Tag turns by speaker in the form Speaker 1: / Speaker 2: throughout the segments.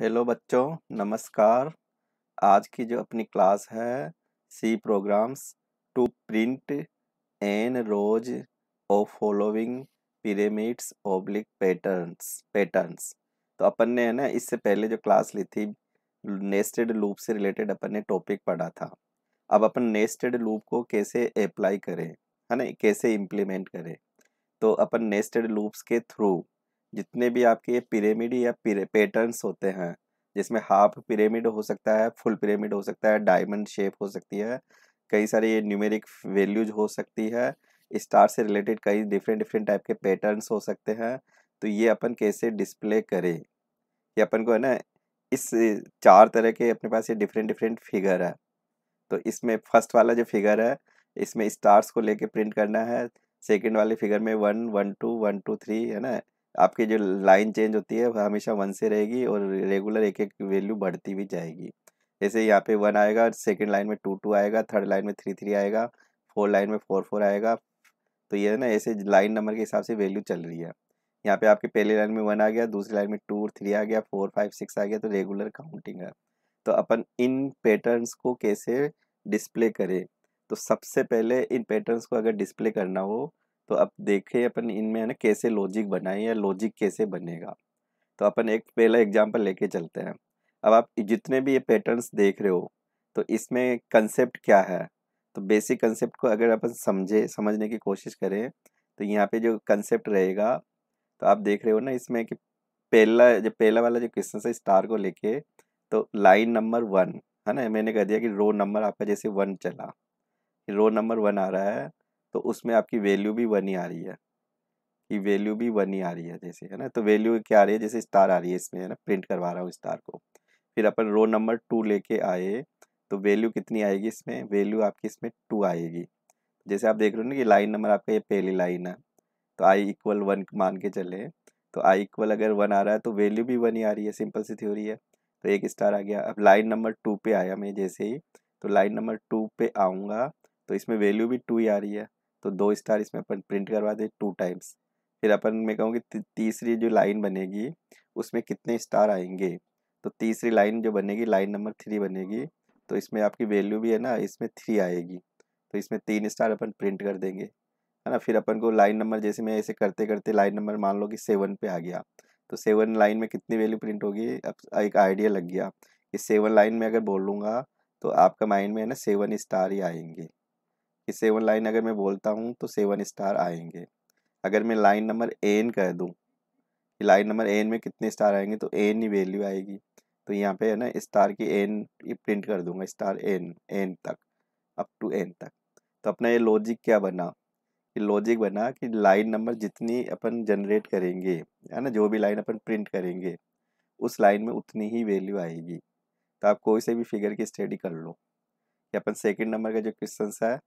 Speaker 1: hello बच्चों नमस्कार आज की जो अपनी क्लास है C programs to print N rows of following pyramids oblique patterns patterns तो अपन ने है ना इससे पहले जो क्लास ली थी नेस्टेड लूप से रिलेटेड अपन ने टॉपिक पढ़ा था अब अपन नेस्टेड लूप को कैसे अप्लाई करें है ना कैसे इम्प्लीमेंट करें तो अपन नेस्टेड लूप्स के थ्रू जितने भी आपके पिरामिड या पैटर्न्स होते हैं जिसमें हाफ पिरामिड हो सकता है फुल पिरामिड हो सकता है डायमंड शेप हो सकती है कई सारी न्यूमेरिक वैल्यूज हो सकती है स्टार से रिलेटेड कई डिफरेंट डिफरेंट टाइप के पैटर्न्स हो सकते हैं तो ये अपन कैसे डिस्प्ले करें ये अपन को है ना इस चार तरह के अपने पास ये डिफरेंट डिफरेंट फिगर है तो इसमें फर्स्ट वाला जो फिगर है इसमें स्टार्स को लेके प्रिंट करना है सेकंड वाले फिगर में one one two one two three है ना आपकी जो लाइन चेंज होती है वह हमेशा वन से रहेगी और रेगुलर एक एक वैल्यू बढ़ती भी जाएगी जैसे यहाँ पे वन आएगा सेकेंड लाइन में टू टू आएगा थर्ड लाइन में थ्री थ्री आएगा फोर्थ लाइन में फोर फोर आएगा तो ये है ना ऐसे लाइन नंबर के हिसाब से वैल्यू चल रही है यहाँ पे आपके पहले लाइन में वन आ गया दूसरी लाइन में टू थ्री आ गया फोर फाइव सिक्स आ गया तो रेगुलर काउंटिंग है तो अपन इन पैटर्न्स को कैसे डिस्प्ले करें तो सबसे पहले इन पैटर्न्स को अगर डिस्प्ले करना हो तो अब देखें अपन इनमें है ना कैसे लॉजिक बनाए या लॉजिक कैसे बनेगा तो अपन एक पहला एग्जाम्पल लेके चलते हैं अब आप जितने भी ये पैटर्न्स देख रहे हो तो इसमें कंसेप्ट क्या है तो बेसिक कंसेप्ट को अगर अपन समझे समझने की कोशिश करें तो यहाँ पे जो कंसेप्ट रहेगा तो आप देख रहे हो ना इसमें कि पहला जो पहला वाला जो क्वेश्चन है स्टार को लेके तो लाइन नंबर वन है ना मैंने कह दिया कि रो नंबर आपका जैसे वन चला रो नंबर वन आ रहा है तो उसमें आपकी वैल्यू भी वन ही आ रही है कि वैल्यू भी वन ही आ रही है जैसे है ना तो वैल्यू क्या आ रही है जैसे स्टार आ रही है इसमें है ना प्रिंट करवा रहा हूँ स्टार को फिर अपन रो नंबर टू लेके आए तो वैल्यू कितनी आएगी इसमें वैल्यू आपकी इसमें टू आएगी जैसे आप देख रहे हो ना कि लाइन नंबर आपका ये पहली लाइन है तो आई इक्वल वन मान के चले तो आई इक्वल अगर वन आ रहा है तो वैल्यू भी वन ही आ रही है सिंपल सी थ्योरी है तो एक स्टार आ गया अब लाइन नंबर टू पे आया मैं जैसे ही तो लाइन नंबर टू पे आऊँगा तो इसमें वैल्यू भी टू ही आ रही है तो दो स्टार इसमें अपन प्रिंट करवा दें टू टाइम्स फिर अपन मैं कहूँगी तीसरी जो लाइन बनेगी उसमें कितने स्टार आएंगे तो तीसरी लाइन जो बनेगी लाइन नंबर थ्री बनेगी तो इसमें आपकी वैल्यू भी है ना इसमें थ्री आएगी तो इसमें तीन स्टार अपन प्रिंट कर देंगे है ना फिर अपन को लाइन नंबर जैसे मैं ऐसे करते करते लाइन नंबर मान लो कि सेवन पे आ गया तो सेवन लाइन में कितनी वैल्यू प्रिंट होगी अब एक आइडिया लग गया कि सेवन लाइन में अगर बोलूँगा तो आपका माइंड में है ना सेवन स्टार ही आएंगे कि सेवन लाइन अगर मैं बोलता हूँ तो सेवन स्टार आएंगे अगर मैं लाइन नंबर एन कह दूँ कि लाइन नंबर एन में कितने स्टार आएंगे तो एन ही वैल्यू आएगी तो यहाँ पे है ना स्टार की एन ये प्रिंट कर दूंगा स्टार एन एन तक अप टू एन तक तो अपना ये लॉजिक क्या बना कि लॉजिक बना कि लाइन नंबर जितनी अपन जनरेट करेंगे है ना जो भी लाइन अपन प्रिंट करेंगे उस लाइन में उतनी ही वैल्यू आएगी तो आप कोई से भी फिगर की स्टडी कर लो कि अपन सेकंड नंबर का जो क्वेश्चन है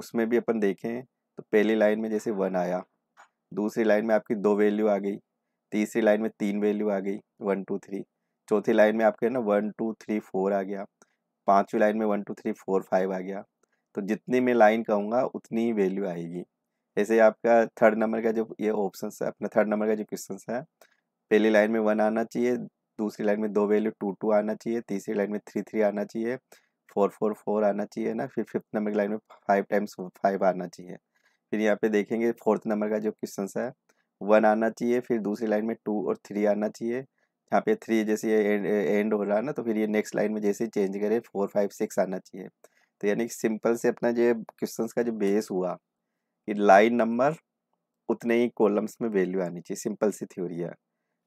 Speaker 1: उसमें भी अपन देखें तो पहली लाइन में जैसे वन आया दूसरी लाइन में आपकी दो वैल्यू आ गई तीसरी लाइन में तीन वैल्यू आ गई वन टू थ्री चौथी लाइन में आपके ना वन टू थ्री फोर आ गया पाँचवीं लाइन में one two three four five आ गया तो जितनी मैं लाइन कहूँगा उतनी ही वैल्यू आएगी ऐसे आपका थर्ड नंबर का जो ये ऑप्शन है अपना थर्ड नंबर का जो क्वेश्चन है पहली लाइन में वन आना चाहिए दूसरी लाइन में दो वैल्यू टू टू आना चाहिए तीसरी लाइन में थ्री थ्री आना चाहिए फोर फोर फोर आना चाहिए ना फिर फिफ्थ नंबर की लाइन में फाइव टाइम्स फाइव आना चाहिए फिर यहाँ पे देखेंगे फोर्थ नंबर का जो क्वेश्चन है वन आना चाहिए फिर दूसरी लाइन में टू और थ्री आना चाहिए यहाँ पे थ्री जैसे ये एंड, हो रहा है ना तो फिर ये नेक्स्ट लाइन में जैसे चेंज करें फोर फाइव सिक्स आना चाहिए तो यानी सिंपल से अपना जो क्वेश्चन का जो बेस हुआ कि लाइन नंबर उतने ही कॉलम्स में वैल्यू आनी चाहिए सिंपल सी थ्योरी है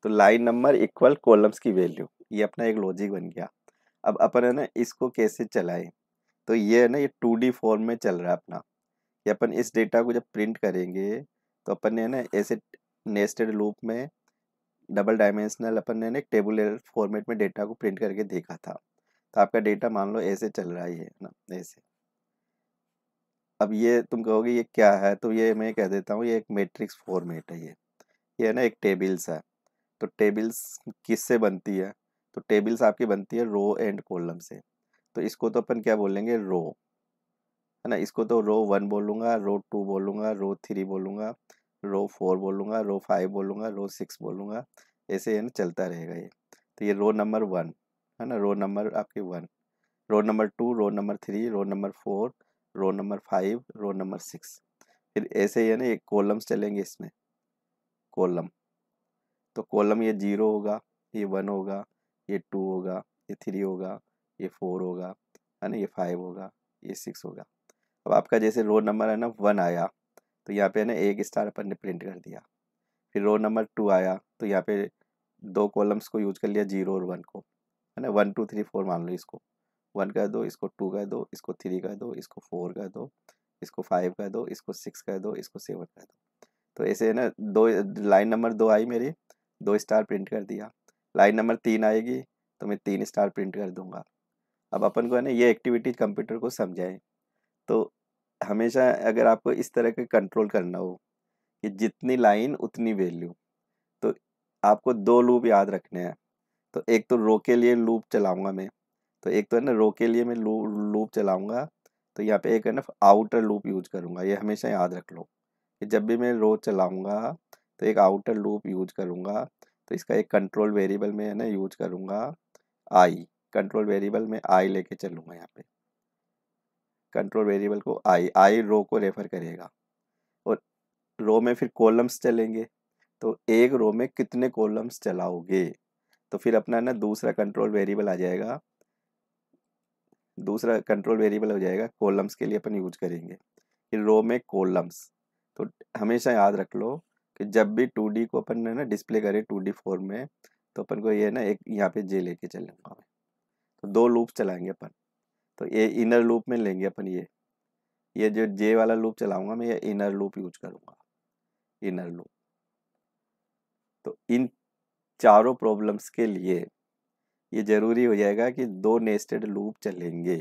Speaker 1: तो लाइन नंबर इक्वल कॉलम्स की वैल्यू ये अपना एक लॉजिक बन गया अब अपन है ना इसको कैसे चलाएं तो ये है ना ये टू डी फॉर्म में चल रहा है अपना कि अपन इस डेटा को जब प्रिंट करेंगे तो अपन ने ना ऐसे नेस्टेड लूप में डबल डायमेंशनल अपन ने ना टेबुलर फॉर्मेट में डेटा को प्रिंट करके देखा था तो आपका डेटा मान लो ऐसे चल रहा है ना ऐसे अब ये तुम कहोगे ये क्या है तो ये मैं कह देता हूँ ये एक मेट्रिक्स फॉर्मेट है ये ये है ना एक टेबल्स है तो टेबल्स किससे बनती है तो टेबल्स आपकी बनती है रो एंड कॉलम से तो इसको तो अपन क्या बोलेंगे रो है ना इसको तो रो वन बोलूँगा रो टू बोलूँगा रो थ्री बोलूँगा रो फोर बोलूँगा रो फाइव बोलूँगा रो सिक्स बोलूँगा ऐसे है ना चलता रहेगा ये तो ये रो नंबर वन है ना रो नंबर आपकी one row number two row number three row number four row number five row number six फिर ऐसे ही है ना ये कॉलम्स चलेंगे इसमें कॉलम तो कॉलम ये जीरो होगा ये वन होगा ये टू होगा ये थ्री होगा ये फोर होगा है ना ये फाइव होगा ये सिक्स होगा अब आपका जैसे रोल नंबर है ना वन आया तो यहाँ पे है ना एक स्टार अपन ने प्रिंट कर दिया फिर रोल नंबर टू आया तो यहाँ पे दो कॉलम्स को यूज कर लिया जीरो और वन को है ना वन टू थ्री फोर मान लो इसको वन कर दो इसको टू कर दो इसको थ्री कर दो इसको फोर कर दो इसको फाइव कर दो इसको सिक्स कह दो इसको सेवन कर दो तो ऐसे है ना दो लाइन नंबर दो आई मेरी दो स्टार प्रिंट कर दिया लाइन नंबर तीन आएगी तो मैं तीन स्टार प्रिंट कर दूंगा अब अपन को है ना ये एक्टिविटीज कंप्यूटर को समझाएं तो हमेशा अगर आपको इस तरह के कंट्रोल करना हो कि जितनी लाइन उतनी वैल्यू तो आपको दो लूप याद रखने हैं तो एक तो रो के लिए लूप चलाऊंगा मैं तो एक तो है ना रो के लिए मैं लू, लूप चलाऊंगा तो यहाँ पे एक है ना आउटर लूप यूज करूँगा ये हमेशा याद रख लो कि जब भी मैं रो चलाऊँगा तो एक आउटर लूप यूज करूँगा तो इसका एक कंट्रोल वेरिएबल में है ना यूज करूँगा आई कंट्रोल वेरिएबल में आई लेके चलूँगा यहाँ पे कंट्रोल वेरिएबल को आई आई रो को रेफर करेगा और रो में फिर कॉलम्स चलेंगे तो एक रो में कितने कॉलम्स चलाओगे तो फिर अपना ना दूसरा कंट्रोल वेरिएबल आ जाएगा दूसरा कंट्रोल वेरिएबल हो जाएगा कॉलम्स के लिए अपन यूज करेंगे फिर रो में कॉलम्स तो हमेशा याद रख लो कि जब भी टू को अपन है ना डिस्प्ले करें टू डी फोर में तो अपन को ये ना एक यहाँ पे जे लेके चलेंगे तो दो लूप चलाएंगे अपन तो ये इनर लूप में लेंगे अपन ये ये जो जे वाला लूप चलाऊंगा मैं ये इनर लूप यूज करूँगा इनर लूप तो इन चारों प्रॉब्लम्स के लिए ये ज़रूरी हो जाएगा कि दो नेस्टेड लूप चलेंगे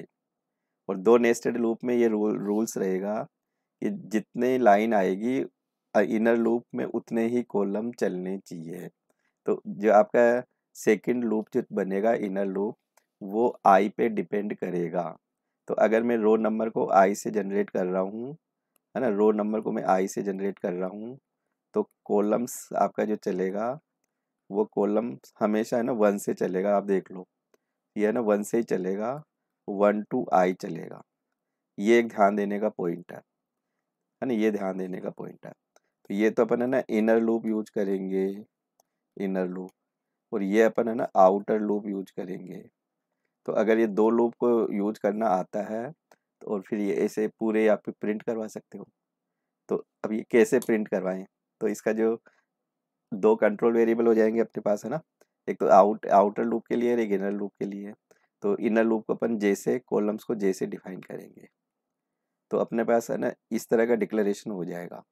Speaker 1: और दो नेस्टेड लूप में ये रूल रूल्स रहेगा कि जितने लाइन आएगी इनर लूप में उतने ही कॉलम चलने चाहिए तो जो आपका सेकंड लूप जो बनेगा इनर लूप वो आई पे डिपेंड करेगा तो अगर मैं रो नंबर को आई से जनरेट कर रहा हूँ है ना रो नंबर को मैं आई से जनरेट कर रहा हूँ तो कॉलम्स आपका जो चलेगा वो कॉलम हमेशा है ना वन से चलेगा आप देख लो ये है ना वन से ही चलेगा वन टू आई चलेगा ये एक ध्यान देने का पॉइंट है है ना ये ध्यान देने का पॉइंट है तो ये तो अपन है ना इनर लूप यूज करेंगे इनर लूप और ये अपन है ना आउटर लूप यूज करेंगे तो अगर ये दो लूप को यूज करना आता है तो और फिर ये ऐसे पूरे आप प्रिंट करवा सकते हो तो अब ये कैसे प्रिंट करवाएं तो इसका जो दो कंट्रोल वेरिएबल हो जाएंगे अपने पास है ना एक तो आउट आउटर लूप के लिए और एक इनर लूप के लिए तो इनर लूप को अपन जैसे कॉलम्स को जैसे डिफाइन करेंगे तो अपने पास है ना इस तरह का डिक्लेरेशन हो जाएगा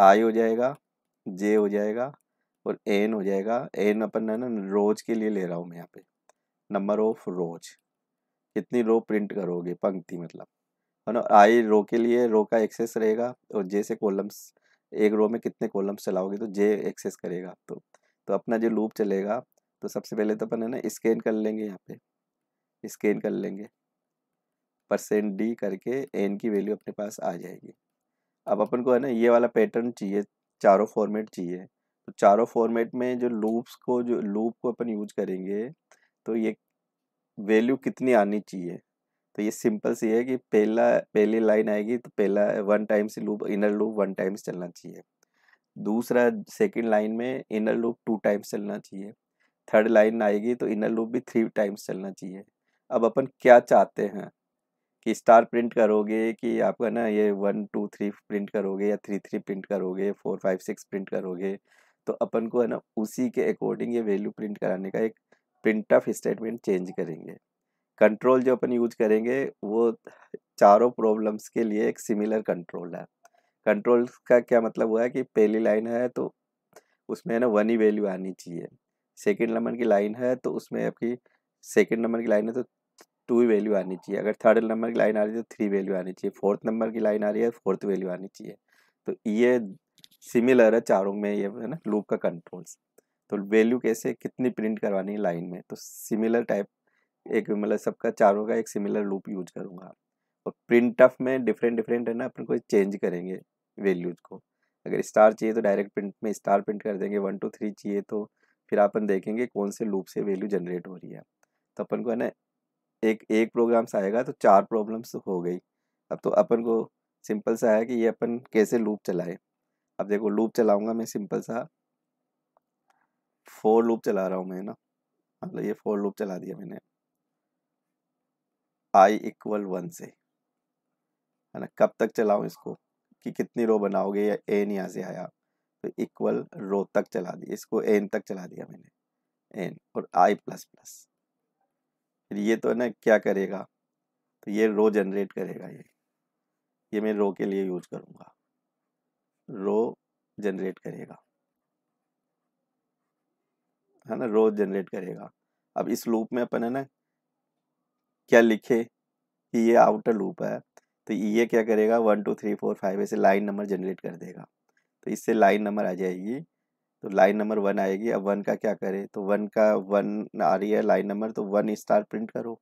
Speaker 1: आई हो जाएगा जे हो जाएगा और एन हो जाएगा एन अपन है ना रोज के लिए ले रहा हूँ मैं यहाँ पे नंबर ऑफ रोज कितनी रो प्रिंट करोगे पंक्ति मतलब है ना आई रो के लिए रो का एक्सेस रहेगा और जे से कॉलम्स एक रो में कितने कॉलम्स चलाओगे तो जे एक्सेस करेगा तो तो अपना जो लूप चलेगा तो सबसे पहले तो अपन है ना स्कैन कर लेंगे यहाँ पे स्कैन कर लेंगे परसेंट डी करके एन की वैल्यू अपने पास आ जाएगी अब अपन को है ना ये वाला पैटर्न चाहिए चारों फॉर्मेट चाहिए तो चारों फॉर्मेट में जो लूप्स को जो लूप को अपन यूज करेंगे तो ये वैल्यू कितनी आनी चाहिए तो ये सिंपल सी है कि पहला पहली लाइन आएगी तो पहला one times loop inner loop one times चलना चाहिए दूसरा सेकंड लाइन में इनर लूप टू टाइम्स चलना चाहिए थर्ड लाइन आएगी तो इनर लूप भी थ्री टाइम्स चलना चाहिए अब अपन क्या चाहते हैं कि स्टार प्रिंट करोगे कि आपका ना ये वन टू थ्री प्रिंट करोगे या थ्री थ्री प्रिंट करोगे फोर फाइव सिक्स प्रिंट करोगे तो अपन को है ना उसी के अकॉर्डिंग ये वैल्यू प्रिंट कराने का एक प्रिंट ऑफ स्टेटमेंट चेंज करेंगे कंट्रोल जो अपन यूज करेंगे वो चारों प्रॉब्लम्स के लिए एक सिमिलर कंट्रोल है कंट्रोल का क्या मतलब हुआ है कि पहली लाइन है तो उसमें है ना वन ही वैल्यू आनी चाहिए सेकेंड नंबर की लाइन है तो उसमें आपकी सेकेंड नंबर की लाइन है तो टू वैल्यू आनी चाहिए अगर थर्ड नंबर की लाइन आ रही है तो थ्री वैल्यू आनी चाहिए फोर्थ नंबर की लाइन आ रही है फोर्थ वैल्यू आनी चाहिए तो ये सिमिलर है चारों में ये है ना लूप का कंट्रोल्स तो वैल्यू कैसे कितनी प्रिंट करवानी है लाइन में तो सिमिलर टाइप एक मतलब सबका चारों का एक सिमिलर लूप यूज करूँगा और प्रिंट ऑफ में डिफरेंट डिफरेंट है ना अपन को चेंज करेंगे वैल्यूज को अगर स्टार चाहिए तो डायरेक्ट प्रिंट में स्टार प्रिंट कर देंगे वन टू थ्री चाहिए तो फिर अपन देखेंगे कौन से लूप से वैल्यू जनरेट हो रही है तो अपन को है ना एक एक प्रोग्राम्स आएगा तो चार प्रॉब्लम्स हो गई अब तो अपन को सिंपल सा है कि ये अपन कैसे लूप चलाए अब देखो लूप चलाऊंगा मैं सिंपल सा फोर लूप चला रहा हूँ मैं ना मतलब ये फोर लूप चला दिया मैंने आई इक्वल वन से है ना कब तक चलाऊ इसको कि कितनी रो बनाओगे या एन यहाँ से आया तो इक्वल रो तक चला दिया इसको एन तक चला दिया मैंने एन और आई प्लस प्लस ये तो ना क्या करेगा तो ये रो जनरेट करेगा ये ये मैं रो के लिए यूज करूँगा रो जनरेट करेगा है ना रो जनरेट करेगा अब इस लूप में अपन है ना क्या लिखे कि ये आउटर लूप है तो ये क्या करेगा one two three four five ऐसे लाइन नंबर जनरेट कर देगा तो इससे लाइन नंबर आ जाएगी तो लाइन नंबर वन आएगी अब वन का क्या करें तो वन का वन आ रही है लाइन नंबर तो वन स्टार प्रिंट करो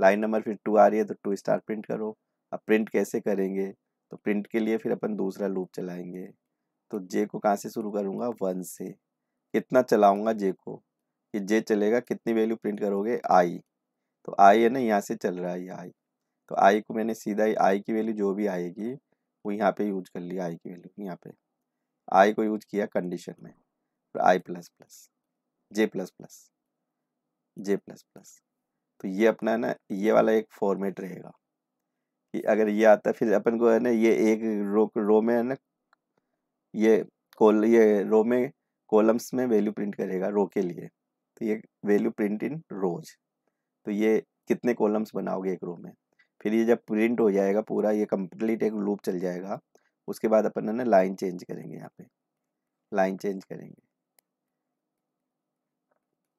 Speaker 1: लाइन नंबर फिर टू आ रही है तो टू स्टार प्रिंट करो अब प्रिंट कैसे करेंगे तो प्रिंट के लिए फिर अपन दूसरा लूप चलाएंगे तो जे को कहाँ से शुरू करूँगा वन से कितना चलाऊँगा जे को कि जे चलेगा कितनी वैल्यू प्रिंट करोगे आई तो आई है ना यहाँ से चल रहा है आई तो आई को मैंने सीधा ही आई की वैल्यू जो भी आएगी वो यहाँ पे यूज कर लिया आई की वैल्यू यहाँ पे आई को यूज किया कंडीशन में I plus plus J plus plus J plus plus तो ये अपना ना ये वाला एक फॉर्मेट रहेगा कि अगर ये आता फिर अपन को है ना ये एक रो रो में है ना ये कोल ये रो में कॉलम्स में वैल्यू प्रिंट करेगा रो के लिए तो ये वैल्यू प्रिंट इन रोज तो ये कितने कॉलम्स बनाओगे एक रो में फिर ये जब प्रिंट हो जाएगा पूरा ये कंप्लीट एक लूप चल जाएगा उसके बाद अपन है ना लाइन चेंज करेंगे यहाँ पे लाइन चेंज करेंगे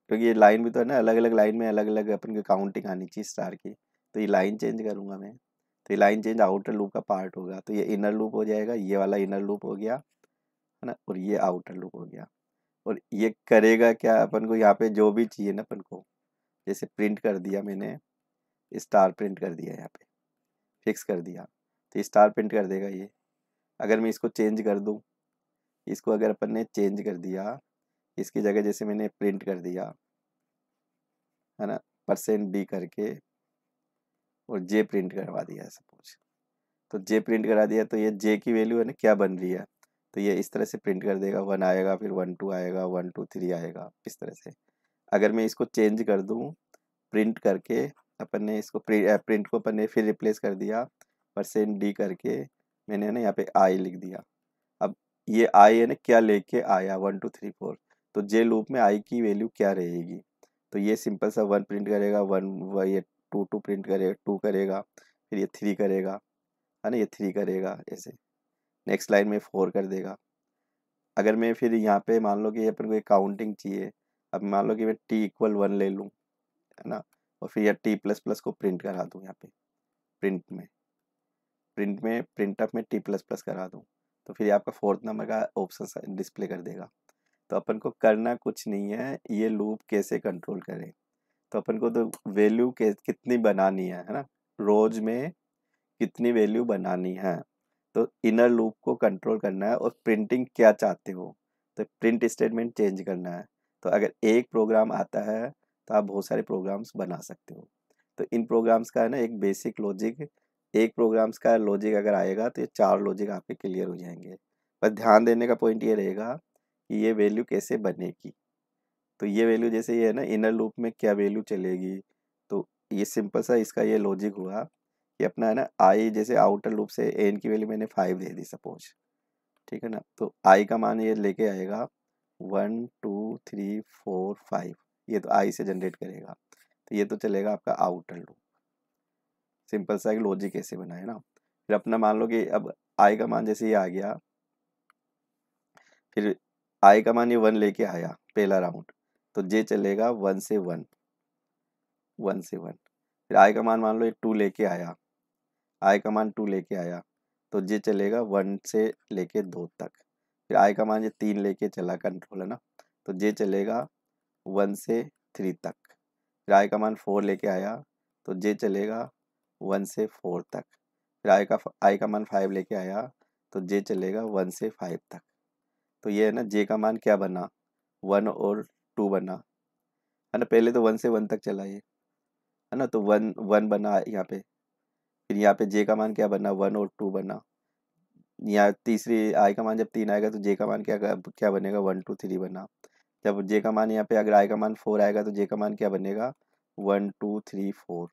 Speaker 1: क्योंकि ये लाइन भी तो है ना अलग अलग लाइन में अलग अलग अपन की काउंटिंग आनी चाहिए स्टार की तो ये लाइन चेंज करूँगा मैं तो ये लाइन चेंज आउटर लूप का पार्ट होगा तो ये इनर लूप हो जाएगा ये वाला इनर लूप हो गया है ना और ये आउटर लूप हो गया और ये करेगा क्या अपन को यहाँ पे जो भी चाहिए ना अपन को जैसे प्रिंट कर दिया मैंने स्टार प्रिंट कर दिया यहाँ पे फिक्स कर दिया तो स्टार प्रिंट कर देगा ये अगर मैं इसको चेंज कर दूँ इसको अगर अपन ने चेंज कर दिया इसकी जगह जैसे मैंने प्रिंट कर दिया है ना परसेंट बी करके और जे प्रिंट करवा दिया सपोज तो जे प्रिंट करा दिया तो ये जे की वैल्यू है ना क्या बन रही है तो ये इस तरह से प्रिंट कर देगा वन आएगा फिर वन टू आएगा वन टू थ्री आएगा इस तरह से अगर मैं इसको चेंज कर दूँ प्रिंट करके अपन ने इसको प्रिंट प्रिंट को अपन ने फिर रिप्लेस कर दिया परसेंट डी करके मैंने ना यहाँ पे आई लिख दिया अब ये आई है ना क्या लेके आया वन टू थ्री फोर तो जे लूप में आई की वैल्यू क्या रहेगी तो ये सिंपल सा वन प्रिंट करेगा वन ये टू टू प्रिंट करेगा टू करेगा फिर ये थ्री करेगा है ना ये थ्री करेगा ऐसे नेक्स्ट लाइन में फोर कर देगा अगर मैं फिर यहाँ पे मान लो कि अपन को एक काउंटिंग चाहिए अब मान लो कि मैं टी इक्वल वन ले लूँ है ना और फिर यह टी प्लस प्लस को प्रिंट करा दूँ यहाँ पे प्रिंट में प्रिंट में प्रिंट अप में टी प्लस प्लस करा दूँ तो फिर आपका फोर्थ नंबर का ऑप्शन डिस्प्ले कर देगा तो अपन को करना कुछ नहीं है ये लूप कैसे कंट्रोल करें तो अपन को तो वैल्यू कितनी बनानी है है ना रोज में कितनी वैल्यू बनानी है तो इनर लूप को कंट्रोल करना है और प्रिंटिंग क्या चाहते हो तो प्रिंट स्टेटमेंट चेंज करना है तो अगर एक प्रोग्राम आता है तो आप बहुत सारे प्रोग्राम्स बना सकते हो तो इन प्रोग्राम्स का है ना एक बेसिक लॉजिक एक प्रोग्राम्स का लॉजिक अगर आएगा तो ये चार लॉजिक आपके क्लियर हो जाएंगे बस ध्यान देने का पॉइंट ये रहेगा कि ये वैल्यू कैसे बनेगी तो ये वैल्यू जैसे ये है ना इनर लूप में क्या वैल्यू चलेगी तो ये सिंपल सा इसका ये लॉजिक हुआ कि अपना है ना आई जैसे आउटर लूप से एन की वैल्यू मैंने फाइव दे दी सपोज ठीक है ना तो आई का मान ये लेके आएगा one two three four five ये तो आई से जनरेट करेगा तो ये तो चलेगा आपका आउटर लूप सिंपल सा एक लॉजिक ऐसे बना है ना फिर अपना मान लो कि अब आई का मान जैसे ये आ गया फिर आई का मान ये वन लेके आया पहला राउंड तो जे चलेगा वन से वन वन से वन फिर आई का मान मान लो ये टू लेके आया आई का मान टू लेके आया तो जे चलेगा वन से लेके दो तक फिर आई का मान ये तीन लेके चला कंट्रोल है ना तो जे चलेगा वन से थ्री तक फिर आई का मान फोर लेके आया तो जे चलेगा वन से फोर तक फिर आई का आई का मान फाइव लेके आया तो जे चलेगा वन से फाइव तक तो ये है ना जे का मान क्या बना वन और टू बना है ना पहले तो वन से वन तक चला ये है ना तो वन वन बना यहाँ पे फिर यहाँ पे जे का मान क्या बना वन और टू बना यहाँ तीसरी आई का मान जब तीन आएगा तो जे का मान क्या क्या बनेगा वन टू थ्री बना जब जे का मान यहाँ पे अगर आई का मान फोर आएगा तो जे का मान क्या बनेगा वन टू थ्री फोर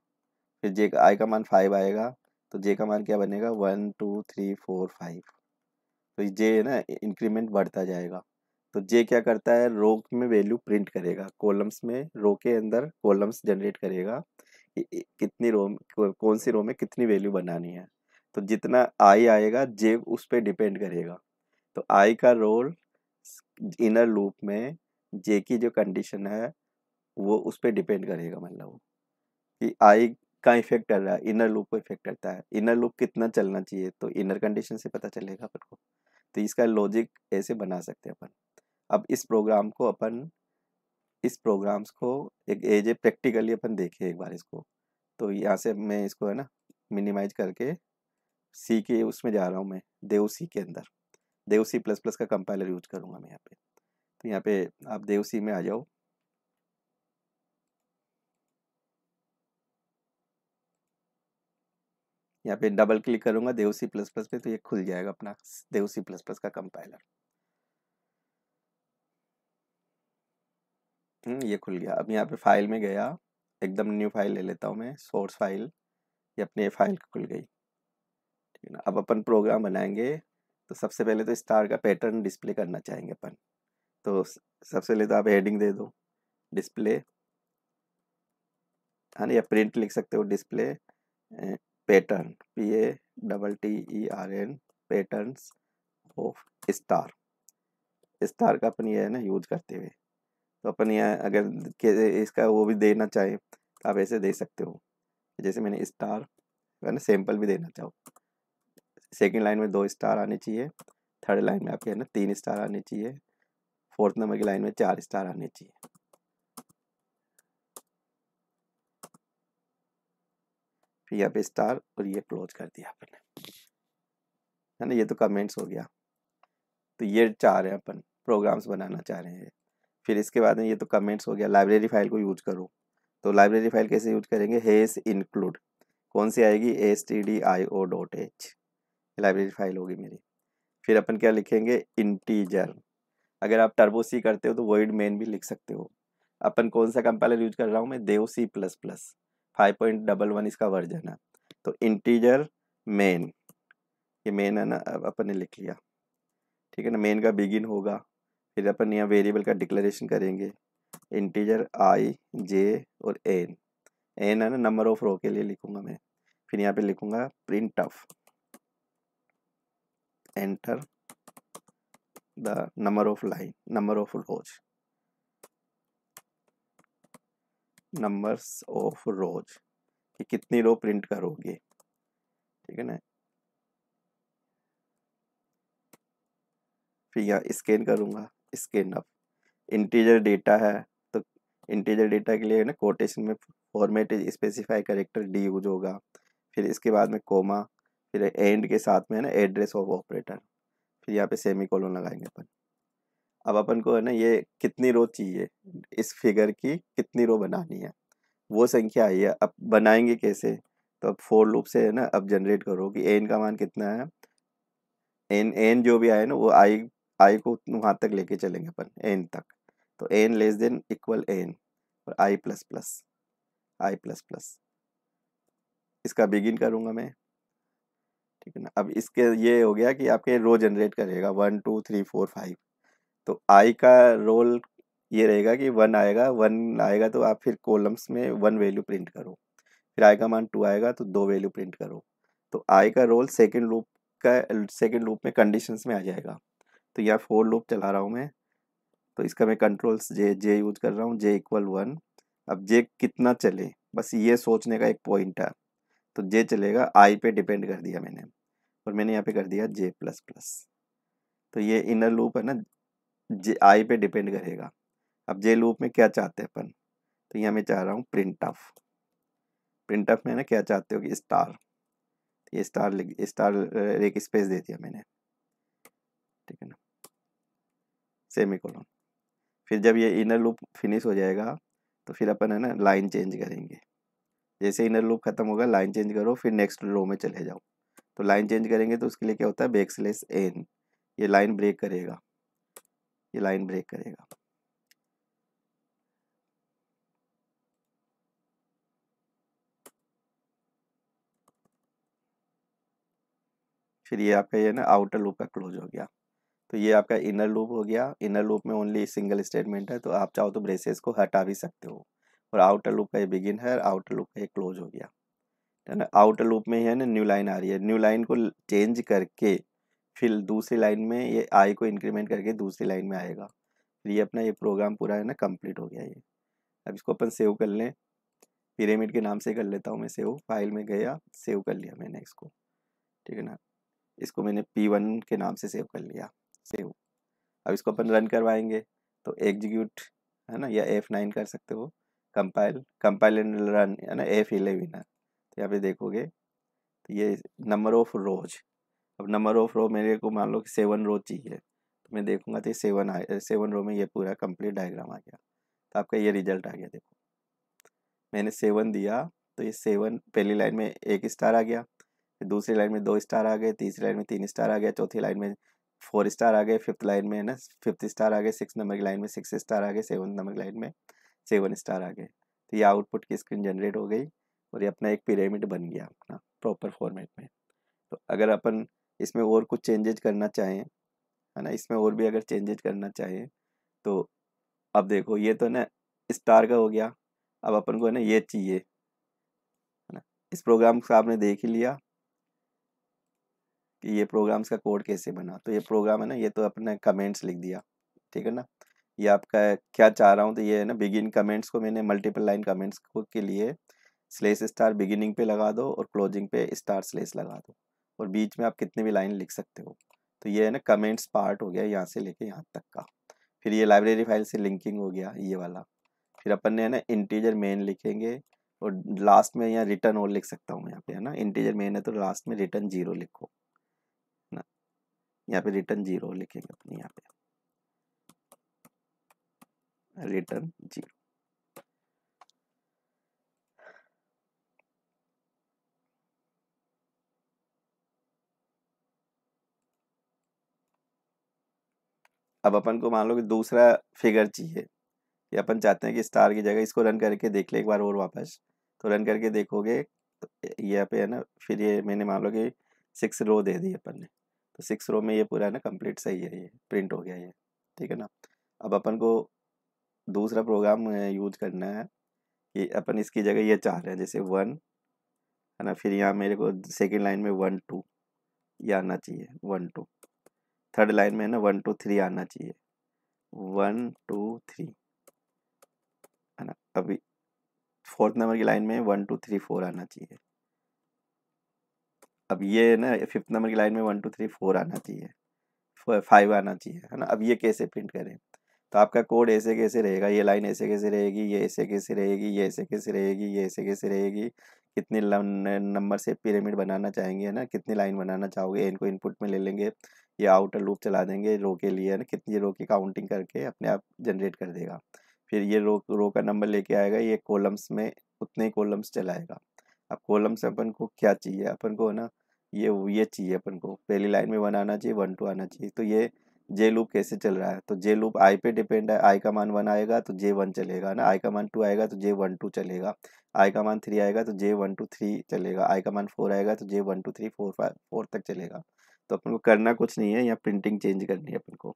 Speaker 1: फिर जे आई का मान फाइव आएगा तो जे का मान क्या बनेगा one two three four five तो जे ना इंक्रीमेंट बढ़ता जाएगा तो जे क्या करता है रो में वैल्यू प्रिंट करेगा कॉलम्स में रो के अंदर कॉलम्स जनरेट करेगा कि कितनी रो कौन सी रो में कितनी वैल्यू बनानी है तो जितना आई आएगा जे उस पर डिपेंड करेगा तो आई का रोल इनर लूप में जे की जो कंडीशन है वो उस पर डिपेंड करेगा मतलब कि आई का इफेक्ट कर रहा है इनर लूप को इफेक्ट करता है इनर लूप कितना चलना चाहिए तो इनर कंडीशन से पता चलेगा अपन को तो इसका लॉजिक ऐसे बना सकते हैं अपन अब इस प्रोग्राम को अपन इस प्रोग्राम्स को एक एज ए प्रैक्टिकली अपन देखें एक बार इसको तो यहाँ से मैं इसको है ना मिनिमाइज करके सी के उसमें जा रहा हूँ मैं देव सी के अंदर देव सी प्लस प्लस का कंपाइलर यूज करूँगा मैं यहाँ पे तो यहाँ पे आप देव सी में आ जाओ यहाँ पे double click Dev C plus plus पे तो ये खुल जाएगा अपना देवसी प्लस प्लस का कंपाइलर ये खुल गया अब यहाँ पे फाइल में गया एकदम न्यू फाइल ले लेता हूँ मैं सोर्स फाइल ये अपने फाइल खुल गई ठीक है ना अब अपन प्रोग्राम बनाएंगे तो सबसे पहले तो स्टार का पैटर्न डिस्प्ले करना चाहेंगे अपन तो सबसे पहले तो आप हेडिंग दे दो डिस्प्ले है ना या प्रिंट लिख सकते हो display pattern P A double T E R N pattern of star star का अपन ये है ना यूज करते हुए तो अपन यह अगर इसका वो भी देना चाहे तो आप ऐसे दे सकते हो जैसे मैंने स्टार ना सैम्पल भी देना चाहो सेकेंड लाइन में दो स्टार आने चाहिए थर्ड लाइन में आपके है ना तीन स्टार आने चाहिए फोर्थ नंबर की लाइन में चार स्टार आने चाहिए फिर यहाँ पे स्टार और ये क्लोज कर दिया अपन ने है ना ये तो कमेंट्स हो गया तो ये चाह रहे हैं अपन प्रोग्राम्स बनाना चाह रहे हैं फिर इसके बाद में ये तो कमेंट्स हो गया लाइब्रेरी फाइल को यूज करो तो लाइब्रेरी फाइल कैसे यूज करेंगे हेस इंक्लूड कौन सी आएगी S T D I O dot H library file होगी मेरी फिर अपन क्या लिखेंगे इंटीजर अगर आप टर्बो सी करते हो तो वर्ड मेन भी लिख सकते हो अपन कौन सा कंपाइलर यूज कर रहा हूँ मैं Dev C plus plus five point double one इसका वर्जन है तो इंटीजर मेन ये मेन है ना अपन ने लिख लिया ठीक है ना मेन का बिगिन होगा फिर अपन यहाँ वेरिएबल का डिक्लेरेशन करेंगे इंटीजर आई जे और एन एन है ना नंबर ऑफ रो के लिए लिखूंगा मैं फिर यहाँ पे लिखूंगा printf enter the number of line number of rows numbers of rows कि कितनी रो प्रिंट करोगे ठीक है ना फिर यहाँ स्कैन करूँगा स्कैन अप इंटीजर डेटा है तो इंटीजर डेटा के लिए ना कोटेशन में format specify character D use होगा फिर इसके बाद में कोमा फिर एंड के साथ में है ना एड्रेस ऑफ ऑपरेटर फिर यहाँ पे सेमी कॉलोन लगाएंगे अपन अब अपन को है ना ये कितनी रो चाहिए इस फिगर की कितनी रो बनानी है वो संख्या आई है अब बनाएंगे कैसे तो अब फोर लूप से है ना अब जनरेट करो कि एन का मान कितना है एन एन जो भी आए ना वो आई आई को वहाँ तक लेके चलेंगे अपन एन तक तो N less than equal N और I plus plus I plus plus इसका बिगिन करूँगा मैं ठीक है ना अब इसके ये हो गया कि आपके रो जनरेट करेगा one two three four five तो आई का रोल ये रहेगा कि वन आएगा वन आएगा तो आप फिर कॉलम्स में वन वैल्यू प्रिंट करो फिर आई का मान टू आएगा तो दो वैल्यू प्रिंट करो तो आई का रोल सेकेंड लूप का सेकेंड लूप में कंडीशंस में आ जाएगा तो यह फोर लूप चला रहा हूँ मैं तो इसका मैं कंट्रोल जे जे यूज कर रहा हूँ जे इक्वल वन अब जे कितना चले बस ये सोचने का एक पॉइंट है तो जे चलेगा आई पे डिपेंड कर दिया मैंने और मैंने यहाँ पे कर दिया जे प्लस प्लस तो ये इनर लूप है ना जे आई पे डिपेंड करेगा अब जे लूप में क्या चाहते हैं अपन तो यहाँ मैं चाह रहा हूँ प्रिंट ऑफ प्रिंट ऑफ में ना क्या चाहते हो कि स्टार ये स्टार स्टार एक स्पेस दे दिया मैंने ठीक है ना सेमी कॉलोन फिर जब ये इनर लूप फिनिश हो जाएगा तो फिर अपन है ना लाइन चेंज करेंगे जैसे इनर लूप खत्म होगा लाइन चेंज करो फिर नेक्स्ट रो में चले जाओ तो लाइन चेंज करेंगे तो उसके लिए क्या होता है बैक स्लेस एन ये लाइन ब्रेक करेगा ये लाइन ब्रेक करेगा फिर ये आपका ये ना आउटर लूप का क्लोज हो गया तो ये आपका इनर लूप हो गया इनर लूप में ओनली सिंगल स्टेटमेंट है तो आप चाहो तो ब्रेसेस को हटा भी सकते हो और आउटर लूप का ये बिगिन है आउटर लूप का ये क्लोज हो गया है ना आउटर लूप में ही है ना न्यू लाइन आ रही है न्यू लाइन को चेंज करके फिर दूसरी लाइन में ये आई को इंक्रीमेंट करके दूसरी लाइन में आएगा फिर ये अपना ये प्रोग्राम पूरा है ना कंप्लीट हो गया ये अब इसको अपन सेव कर लें पिरामिड के नाम से कर लेता हूँ मैं सेव फाइल में गया सेव कर लिया मैंने इसको ठीक है ना इसको मैंने पी वन के नाम से सेव कर लिया सेव अब इसको अपन रन करवाएंगे तो एग्जीक्यूट है ना या एफ़ नाइन कर सकते हो कंपाइल कंपाइल एंड रन है ना एफ़ इलेवन है तो यहाँ पे देखोगे तो ये नंबर ऑफ रोज अब नंबर ऑफ रो मेरे को मान लो कि सेवन रो चाहिए तो मैं देखूंगा तो सेवन आ सेवन रो में ये पूरा कंप्लीट डायग्राम आ गया तो आपका ये रिजल्ट आ गया देखो मैंने सेवन दिया तो ये सेवन पहली लाइन में एक स्टार आ गया फिर दूसरी लाइन में दो स्टार आ गए तीसरी लाइन में तीन स्टार आ गया चौथी लाइन में फोर स्टार आ गए फिफ्थ लाइन में ना फिफ्थ स्टार आ गए सिक्स नंबर की लाइन में सिक्स स्टार आ गए सेवन नंबर की लाइन में सेवन स्टार आ गए तो ये आउटपुट की स्क्रीन जनरेट हो गई और ये अपना एक पिरामिड बन गया अपना प्रॉपर फॉर्मेट में तो अगर अपन इसमें और कुछ चेंजेज करना चाहें है ना इसमें और भी अगर चेंजेज करना चाहें तो अब देखो ये तो ना स्टार का हो गया अब अपन को है ना ये चाहिए है ना इस प्रोग्राम का आपने देख ही लिया कि ये प्रोग्राम्स का कोड कैसे बना तो ये प्रोग्राम है ना ये तो अपने कमेंट्स लिख दिया ठीक है ना ये आपका क्या चाह रहा हूँ तो ये है ना बिगिन कमेंट्स को मैंने मल्टीपल लाइन कमेंट्स को के लिए स्लेस स्टार बिगिनिंग पे लगा दो और क्लोजिंग पे स्टार स्लेस लगा दो और बीच में आप कितने भी लाइन लिख सकते हो तो ये है ना कमेंट्स पार्ट हो गया यहाँ से लेके यहाँ तक का फिर ये लाइब्रेरी फाइल से लिंकिंग हो गया ये वाला फिर अपन ने है ना इंटीजर मेन लिखेंगे और लास्ट में यहाँ रिटर्न और लिख सकता हूँ यहाँ पे है ना इंटीजर मेन है तो लास्ट में रिटर्न जीरो लिखो ना यहाँ पे रिटर्न जीरो लिखेंगे अपने यहाँ पे रिटर्न जीरो अब अपन को मान लो कि दूसरा फिगर चाहिए कि अपन चाहते हैं कि स्टार की जगह इसको रन करके देख ले एक बार और वापस तो रन करके देखोगे तो पे है ना फिर ये मैंने मान लो कि सिक्स रो दे दी अपन ने तो सिक्स रो में ये पूरा है ना कंप्लीट सही है ये प्रिंट हो गया ये ठीक है ना अब अपन को दूसरा प्रोग्राम यूज करना है कि अपन इसकी जगह ये चाह रहे हैं जैसे वन है ना फिर यहाँ मेरे को सेकेंड लाइन में वन टू ये आना चाहिए वन टू थर्ड लाइन में है ना वन टू थ्री आना चाहिए वन टू थ्री है ना अभी फोर्थ नंबर की लाइन में वन टू थ्री फोर आना चाहिए अब ये है ना फिफ्थ नंबर की लाइन में वन टू थ्री फोर आना चाहिए फाइव आना चाहिए है ना अब ये कैसे प्रिंट करें तो आपका कोड ऐसे कैसे रहेगा ये लाइन ऐसे कैसे रहेगी ये ऐसे कैसे रहेगी ये ऐसे कैसे रहेगी ये ऐसे कैसे रहेगी कितने नंबर से पिरामिड बनाना चाहेंगे है ना कितनी लाइन बनाना चाहोगे इनको इनपुट में ले लेंगे ये आउटर लूप चला देंगे रो के लिए ना कितनी रो की काउंटिंग करके अपने आप जनरेट कर देगा फिर ये रो रो का नंबर लेके आएगा ये कॉलम्स में उतने कॉलम्स चलाएगा अब कॉलम्स अपन को क्या चाहिए अपन को ना ये ये चाहिए अपन को पहली लाइन में वन आना चाहिए वन टू आना चाहिए तो ये जे लूप कैसे चल रहा है तो जे लूप आई पे डिपेंड है आई का मान वन आएगा तो जे वन चलेगा ना आई का मान टू आएगा तो जे वन टू चलेगा आई का मान थ्री आएगा तो जे वन टू थ्री चलेगा आई का मान फोर आएगा तो J one two three four five four तक चलेगा तो अपन को करना कुछ नहीं है यहाँ प्रिंटिंग चेंज करनी है अपन को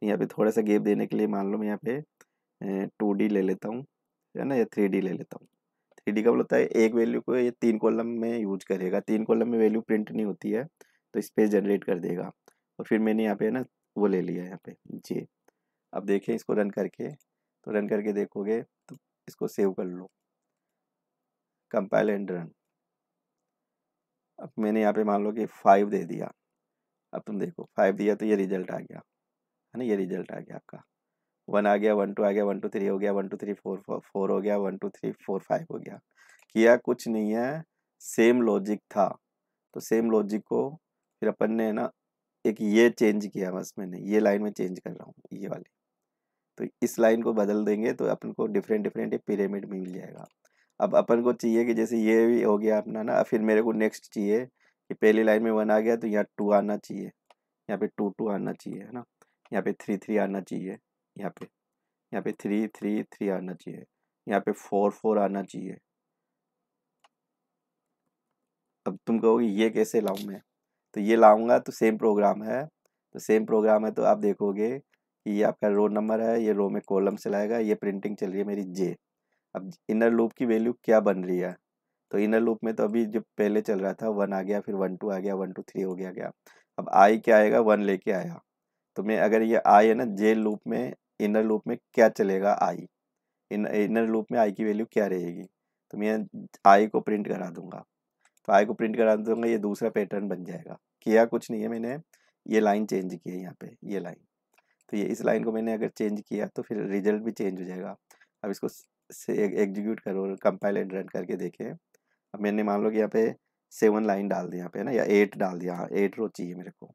Speaker 1: तो यहाँ पे थोड़ा सा गेप देने के लिए मान लो मैं यहाँ पे टू डी ले लेता हूँ है ना या थ्री डी ले लेता हूँ थ्री डी का बोलता मतलब है एक वैल्यू को ये तीन कॉलम में यूज करेगा तीन कॉलम में वैल्यू प्रिंट नहीं होती है तो स्पेस जनरेट कर देगा और फिर मैंने यहाँ पे ना वो ले लिया यहाँ पे जी अब देखें इसको रन करके तो रन करके देखोगे तो इसको सेव कर लो कंपाइल एंड रन अब मैंने यहाँ पे मान लो कि फाइव दे दिया अब तुम देखो फाइव दिया तो ये रिजल्ट आ गया है ना ये रिजल्ट आ गया आपका वन आ गया वन टू आ गया वन टू थ्री हो गया one two three four four हो गया one two three four five हो गया किया कुछ नहीं है सेम लॉजिक था तो सेम लॉजिक को फिर अपन ने ना एक ये चेंज किया बस मैंने ये लाइन में चेंज कर रहा हूँ ये वाली तो इस लाइन को बदल देंगे तो अपन को डिफरेंट डिफरेंट पिरामिड मिल जाएगा अब अपन को चाहिए कि जैसे ये भी हो गया अपना ना फिर मेरे को नेक्स्ट चाहिए ये पहली लाइन में वन आ गया तो यहाँ टू आना चाहिए यहाँ पे टू टू आना चाहिए है ना यहाँ पे थ्री थ्री आना चाहिए यहाँ पे यहाँ पे थ्री थ्री थ्री आना चाहिए यहाँ पे फोर फोर आना चाहिए अब तुम कहोगे ये कैसे लाऊं मैं तो ये लाऊंगा तो सेम प्रोग्राम है तो सेम प्रोग्राम है तो आप देखोगे कि ये आपका रो नंबर है ये रो में कॉलम लाएगा ये प्रिंटिंग चल रही है मेरी जे अब इनर लूप की वैल्यू क्या बन रही है तो इनर लूप में तो अभी जो पहले चल रहा था वन आ गया फिर वन टू आ गया वन टू थ्री हो गया गया अब आई क्या आएगा वन लेके आया तो मैं अगर ये आई है ना जे लूप में इनर लूप में क्या चलेगा आई इन इनर लूप में आई की वैल्यू क्या रहेगी तो मैं आई को प्रिंट करा दूंगा तो आई को प्रिंट करा दूंगा ये दूसरा पैटर्न बन जाएगा किया कुछ नहीं है मैंने ये लाइन चेंज की है यहाँ पे ये लाइन तो ये इस लाइन को मैंने अगर चेंज किया तो फिर रिजल्ट भी चेंज हो जाएगा अब इसको एग्जीक्यूट करो कंपाइल एंड रन करके देखें अब मैंने मान लो कि यहाँ पे सेवन लाइन डाल दिया यहाँ पे ना या एट डाल दिया हाँ एट रो चाहिए मेरे को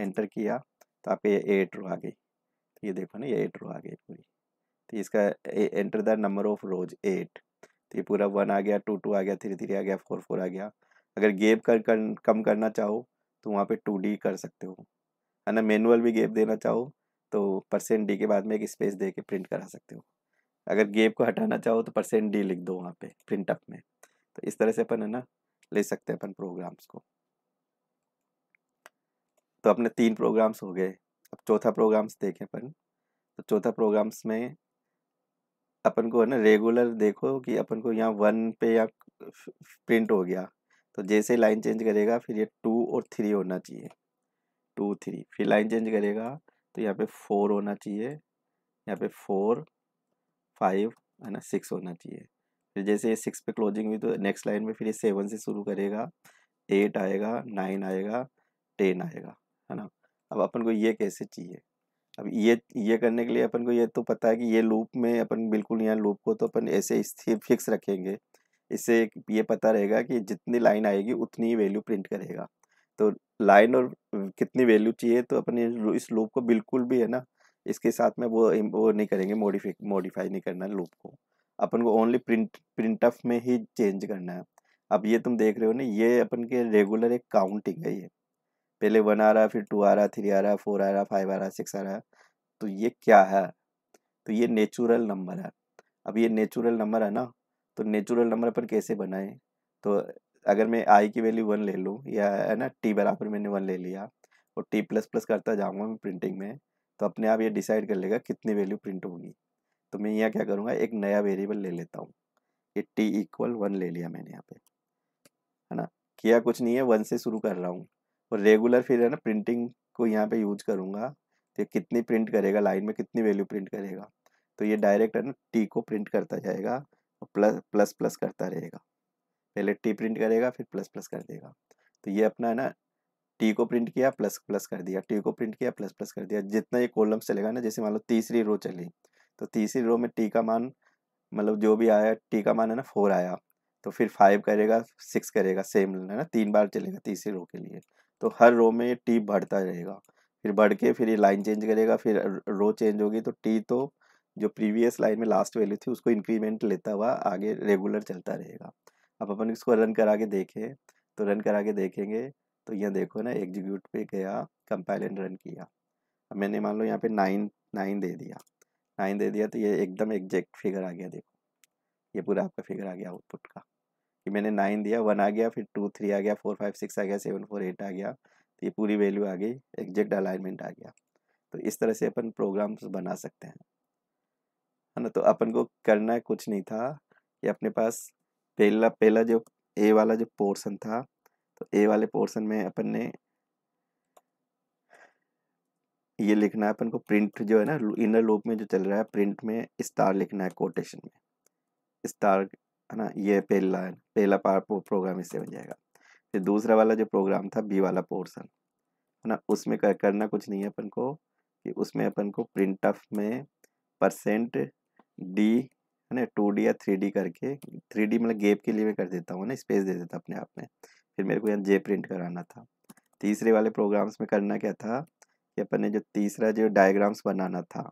Speaker 1: एंटर किया तो आप ये एट रो आ गई तो ये देखो ना ये एट रो आ गई पूरी तो इसका enter the number of rows eight तो ये पूरा वन आ गया टू टू आ गया थ्री थ्री आ गया फोर फोर आ गया अगर गेप कर, कर कम करना चाहो तो वहाँ पे टू डी कर सकते हो है ना मैनुअल भी गेप देना चाहो तो परसेंट डी के बाद में एक स्पेस दे के प्रिंट करा सकते हो अगर गेप को हटाना चाहो तो परसेंट डी लिख दो वहाँ पे प्रिंटअप में तो इस तरह से अपन है ना ले सकते हैं अपन प्रोग्राम्स को तो अपने तीन प्रोग्राम्स हो गए अब चौथा प्रोग्राम्स देखें अपन तो चौथा प्रोग्राम्स में अपन को है ना रेगुलर देखो कि अपन को यहाँ वन पे या प्रिंट हो गया तो जैसे लाइन चेंज करेगा फिर ये टू और थ्री होना चाहिए टू थ्री फिर लाइन चेंज करेगा तो यहाँ पे फोर होना चाहिए यहाँ पे फोर फाइव है ना सिक्स होना चाहिए फिर जैसे ये सिक्स पे क्लोजिंग हुई तो नेक्स्ट लाइन में फिर ये सेवन से शुरू करेगा एट आएगा नाइन आएगा टेन आएगा है ना अब अपन को ये कैसे चाहिए अब ये ये करने के लिए अपन को ये तो पता है कि ये लूप में अपन बिल्कुल यहाँ लूप को तो अपन ऐसे स्थिर फिक्स रखेंगे इससे ये पता रहेगा कि जितनी लाइन आएगी उतनी ही वैल्यू प्रिंट करेगा तो लाइन और कितनी वैल्यू चाहिए तो अपन इस लूप को बिल्कुल भी है ना इसके साथ में वो वो नहीं करेंगे मॉडिफाई मॉडिफाई नहीं करना लूप को अपन को ओनली प्रिंट प्रिंट ऑफ में ही चेंज करना है अब ये तुम देख रहे हो ना ये अपन के रेगुलर एक काउंटिंग है ये पहले वन आ रहा फिर टू आ रहा थ्री आ रहा फोर आ रहा फाइव आ रहा सिक्स आ रहा तो ये क्या है तो ये नेचुरल नंबर है अब ये नेचुरल नंबर है ना तो नेचुरल नंबर अपन कैसे बनाए तो अगर मैं आई की वैल्यू वन ले लूँ या है ना टी बराबर मैंने वन ले लिया और टी प्लस प्लस करता जाऊँगा मैं प्रिंटिंग में तो अपने आप ये डिसाइड कर लेगा कितनी वैल्यू प्रिंट होगी तो मैं यहाँ क्या करूँगा एक नया वेरिएबल ले लेता हूँ ये टी इक्वल वन ले लिया मैंने यहाँ पे है ना किया कुछ नहीं है वन से शुरू कर रहा हूँ और रेगुलर फिर है ना प्रिंटिंग को यहाँ पे यूज करूँगा तो कितनी प्रिंट करेगा लाइन में कितनी वैल्यू प्रिंट करेगा तो ये डायरेक्ट है ना टी को प्रिंट करता जाएगा और प्लस प्लस प्लस करता रहेगा पहले टी प्रिंट करेगा फिर प्लस प्लस कर देगा तो ये अपना है ना टी को प्रिंट किया प्लस प्लस कर दिया टी को प्रिंट किया प्लस प्लस कर दिया जितना ये कॉलम्स चलेगा ना जैसे मान लो तीसरी रो चली तो तीसरी रो में टी का मान मतलब जो भी आया टी का मान है ना फोर आया तो फिर फाइव करेगा सिक्स करेगा सेम है ना तीन बार चलेगा तीसरी रो के लिए तो हर रो में टी बढ़ता रहेगा फिर बढ़ के फिर ये लाइन चेंज करेगा फिर रो चेंज होगी तो टी तो जो प्रीवियस लाइन में लास्ट वैल्यू थी उसको इंक्रीमेंट लेता हुआ आगे रेगुलर चलता रहेगा अब अपन इसको रन करा के देखें तो रन करा के देखेंगे तो यहाँ देखो ना एग्जीक्यूट पे गया कंपाइल एंड रन किया अब मैंने मान लो यहाँ पे नाइन नाइन दे दिया साइन दे दिया तो ये एकदम एग्जैक्ट फिगर आ गया देखो ये पूरा आपका फिगर आ गया आउटपुट का कि मैंने नाइन दिया वन आ गया फिर टू थ्री आ गया फोर फाइव सिक्स आ गया सेवन फोर एट आ गया तो ये पूरी वैल्यू आ गई एग्जैक्ट अलाइनमेंट आ गया तो इस तरह से अपन प्रोग्राम्स बना सकते हैं है ना तो अपन को करना कुछ नहीं था कि अपने पास पहला पहला जो ए वाला जो पोर्सन था तो ए वाले पोर्सन में अपन ने ये लिखना है अपन को प्रिंट जो है ना इनर लूप में जो चल रहा है प्रिंट में स्टार लिखना है कोटेशन में स्टार है ना ये पहला पहला पार प्रोग्राम इससे बन जाएगा फिर दूसरा वाला जो प्रोग्राम था बी वाला पोर्सन है ना उसमें कर, करना कुछ नहीं है अपन को कि उसमें अपन को प्रिंट ऑफ में परसेंट डी है ना टू डी या थ्री डी करके थ्री डी मतलब गेप के लिए मैं कर देता हूँ ना स्पेस दे देता अपने आप में फिर मेरे को यहाँ जे प्रिंट कराना था तीसरे वाले प्रोग्राम्स में करना क्या था कि अपन ने जो तीसरा जो डायग्राम्स बनाना था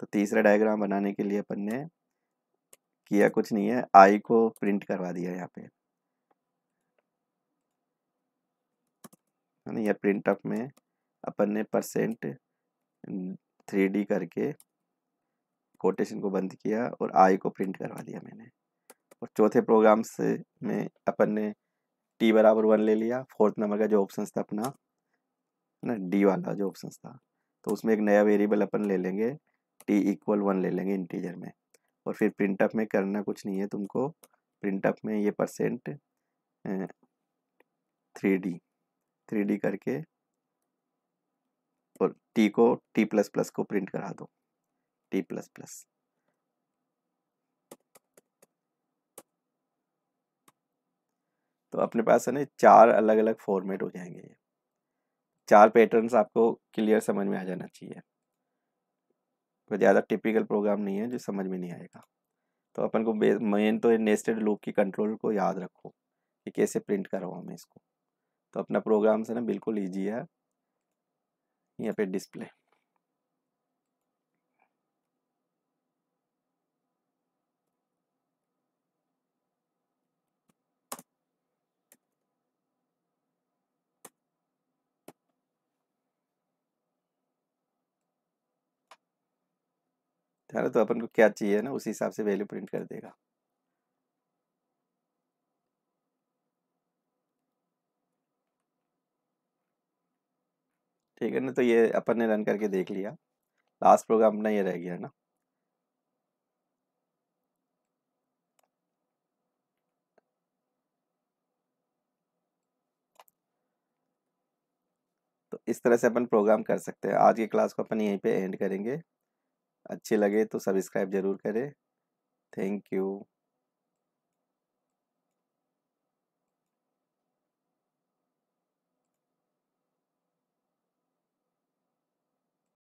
Speaker 1: तो तीसरा डायग्राम बनाने के लिए अपन ने किया कुछ नहीं है आई को प्रिंट करवा दिया यहाँ पे है ना प्रिंट अप में अपन ने परसेंट थ्री डी करके कोटेशन को बंद किया और आई को प्रिंट करवा दिया मैंने और चौथे प्रोग्राम से में अपन ने टी बराबर वन ले लिया फोर्थ नंबर का जो ऑप्शन था अपना ना डी वाला जो ऑप्शन था तो उसमें एक नया वेरिएबल अपन ले लेंगे टी इक्वल वन ले लेंगे इंटीजर में और फिर प्रिंट अप में करना कुछ नहीं है तुमको प्रिंट अप में ये percent three D three D करके और टी को टी प्लस प्लस को प्रिंट करा दो टी प्लस प्लस तो अपने पास है ना चार अलग अलग फॉर्मेट हो जाएंगे ये चार पैटर्न्स आपको क्लियर समझ में आ जाना चाहिए कोई ज़्यादा टिपिकल प्रोग्राम नहीं है जो समझ में नहीं आएगा तो अपन को मेन तो नेस्टेड लूप की कंट्रोल को याद रखो कि कैसे प्रिंट करो मैं इसको तो अपना प्रोग्राम से ना बिल्कुल ईजी है यहाँ पे डिस्प्ले है तो अपन को क्या चाहिए ना उसी हिसाब से वैल्यू प्रिंट कर देगा ठीक है ना तो ये अपन ने रन करके देख लिया लास्ट प्रोग्राम अपना ये रह गया ना तो इस तरह से अपन प्रोग्राम कर सकते हैं आज की क्लास को अपन यहीं पे एंड करेंगे अच्छे लगे तो सब्सक्राइब ज़रूर करें थैंक यू